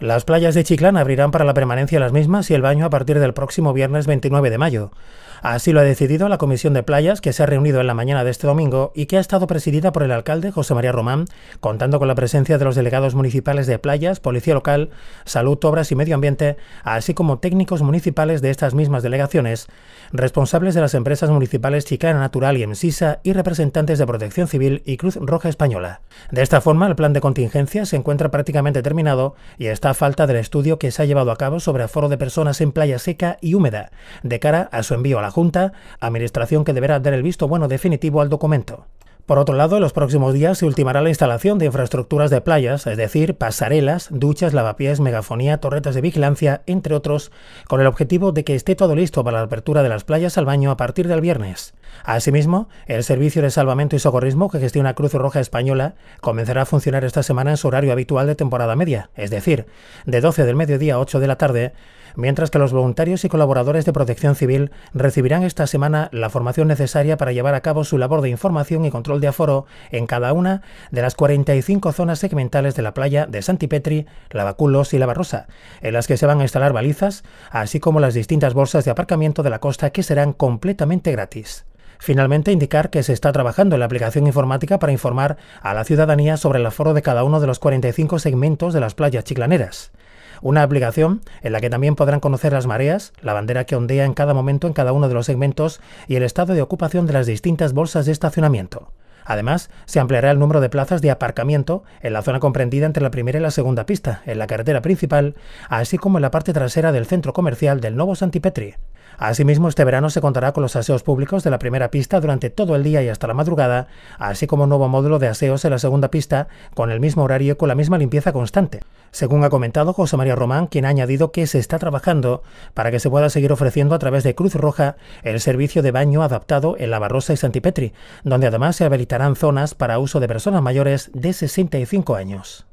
Las playas de Chiclán abrirán para la permanencia las mismas y el baño a partir del próximo viernes 29 de mayo. Así lo ha decidido la Comisión de Playas que se ha reunido en la mañana de este domingo y que ha estado presidida por el alcalde José María Román, contando con la presencia de los delegados municipales de Playas, Policía Local, Salud, Obras y Medio Ambiente, así como técnicos municipales de estas mismas delegaciones, responsables de las empresas municipales Chiclana Natural y EMSISA y representantes de Protección Civil y Cruz Roja Española. De esta forma, el plan de contingencia se encuentra prácticamente terminado y está falta del estudio que se ha llevado a cabo sobre aforo de personas en playa seca y húmeda, de cara a su envío a la Junta, administración que deberá dar el visto bueno definitivo al documento. Por otro lado, en los próximos días se ultimará la instalación de infraestructuras de playas, es decir, pasarelas, duchas, lavapiés, megafonía, torretas de vigilancia, entre otros, con el objetivo de que esté todo listo para la apertura de las playas al baño a partir del viernes. Asimismo, el servicio de salvamento y socorrismo que gestiona Cruz Roja Española comenzará a funcionar esta semana en su horario habitual de temporada media, es decir, de 12 del mediodía a 8 de la tarde, mientras que los voluntarios y colaboradores de protección civil recibirán esta semana la formación necesaria para llevar a cabo su labor de información y control de aforo en cada una de las 45 zonas segmentales de la playa de Santipetri, Lavaculos y Lavarrosa, en las que se van a instalar balizas, así como las distintas bolsas de aparcamiento de la costa que serán completamente gratis. Finalmente, indicar que se está trabajando en la aplicación informática para informar a la ciudadanía sobre el aforo de cada uno de los 45 segmentos de las playas chiclaneras. Una aplicación en la que también podrán conocer las mareas, la bandera que ondea en cada momento en cada uno de los segmentos y el estado de ocupación de las distintas bolsas de estacionamiento. Además, se ampliará el número de plazas de aparcamiento en la zona comprendida entre la primera y la segunda pista, en la carretera principal, así como en la parte trasera del centro comercial del Nuevo Santipetri. Asimismo, este verano se contará con los aseos públicos de la primera pista durante todo el día y hasta la madrugada, así como un nuevo módulo de aseos en la segunda pista, con el mismo horario y con la misma limpieza constante. Según ha comentado José María Román, quien ha añadido que se está trabajando para que se pueda seguir ofreciendo a través de Cruz Roja el servicio de baño adaptado en La Barrosa y Santipetri, donde además se habilitarán zonas para uso de personas mayores de 65 años.